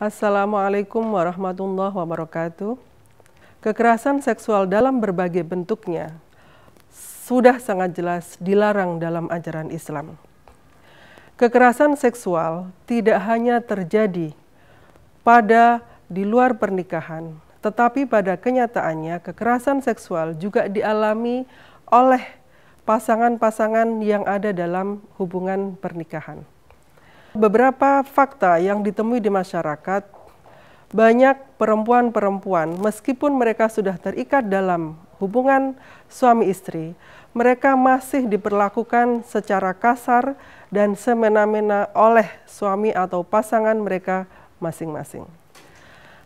Assalamualaikum warahmatullahi wabarakatuh. Kekerasan seksual dalam berbagai bentuknya sudah sangat jelas dilarang dalam ajaran Islam. Kekerasan seksual tidak hanya terjadi pada di luar pernikahan, tetapi pada kenyataannya kekerasan seksual juga dialami oleh pasangan-pasangan yang ada dalam hubungan pernikahan. Beberapa fakta yang ditemui di masyarakat, banyak perempuan-perempuan meskipun mereka sudah terikat dalam hubungan suami istri, mereka masih diperlakukan secara kasar dan semena-mena oleh suami atau pasangan mereka masing-masing.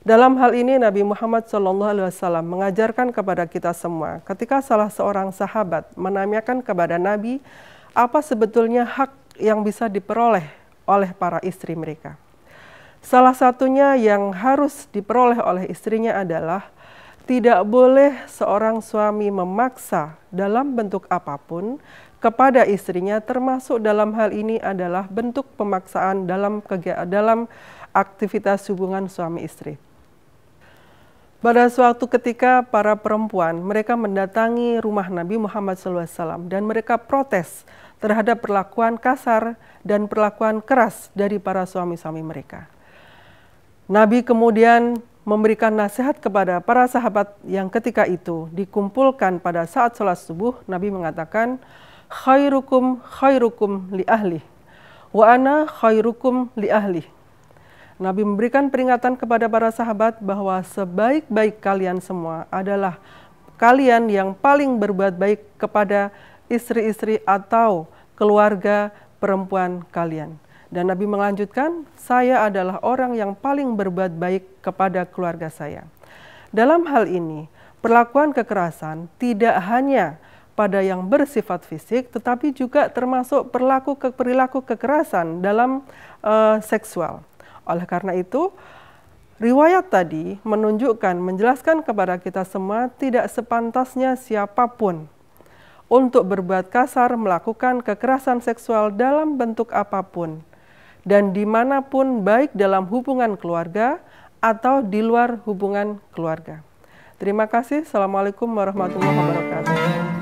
Dalam hal ini Nabi Muhammad SAW mengajarkan kepada kita semua ketika salah seorang sahabat menanyakan kepada Nabi apa sebetulnya hak yang bisa diperoleh oleh para istri mereka. Salah satunya yang harus diperoleh oleh istrinya adalah tidak boleh seorang suami memaksa dalam bentuk apapun kepada istrinya termasuk dalam hal ini adalah bentuk pemaksaan dalam dalam aktivitas hubungan suami istri. Pada suatu ketika para perempuan mereka mendatangi rumah Nabi Muhammad SAW dan mereka protes terhadap perlakuan kasar dan perlakuan keras dari para suami-suami mereka. Nabi kemudian memberikan nasihat kepada para sahabat yang ketika itu dikumpulkan pada saat sholat subuh, Nabi mengatakan, khairukum khairukum li ahli, wa ana khairukum li ahli. Nabi memberikan peringatan kepada para sahabat bahwa sebaik-baik kalian semua adalah kalian yang paling berbuat baik kepada istri-istri atau keluarga perempuan kalian. Dan Nabi melanjutkan, saya adalah orang yang paling berbuat baik kepada keluarga saya. Dalam hal ini, perlakuan kekerasan tidak hanya pada yang bersifat fisik, tetapi juga termasuk perilaku kekerasan dalam uh, seksual. Oleh karena itu, riwayat tadi menunjukkan, menjelaskan kepada kita semua tidak sepantasnya siapapun untuk berbuat kasar melakukan kekerasan seksual dalam bentuk apapun dan dimanapun baik dalam hubungan keluarga atau di luar hubungan keluarga. Terima kasih. Assalamualaikum warahmatullahi wabarakatuh.